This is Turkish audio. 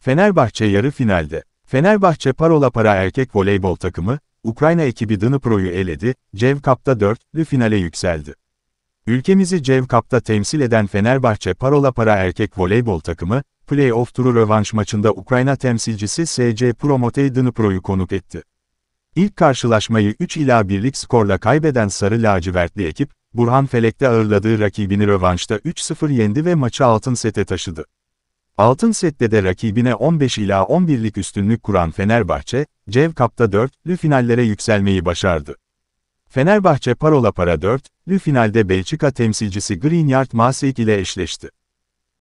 Fenerbahçe yarı finalde. Fenerbahçe Parola Para erkek voleybol takımı, Ukrayna ekibi Dnipro'yu eledi, Cev Cup'ta 4'lü finale yükseldi. Ülkemizi Cev Cup'ta temsil eden Fenerbahçe Parola Para erkek voleybol takımı, playoff turu rövanş maçında Ukrayna temsilcisi SC Promotey Dnipro'yu konuk etti. İlk karşılaşmayı 3 ila birlik skorla kaybeden Sarı Lacivertli ekip, Burhan Felek'te ağırladığı rakibini rövanşta 3-0 yendi ve maçı altın sete taşıdı. Altın sette de rakibine 15 ila 11'lik üstünlük kuran Fenerbahçe, Cev Cup'ta lü finallere yükselmeyi başardı. Fenerbahçe parola para lü finalde Belçika temsilcisi Green Yard Maaseik ile eşleşti.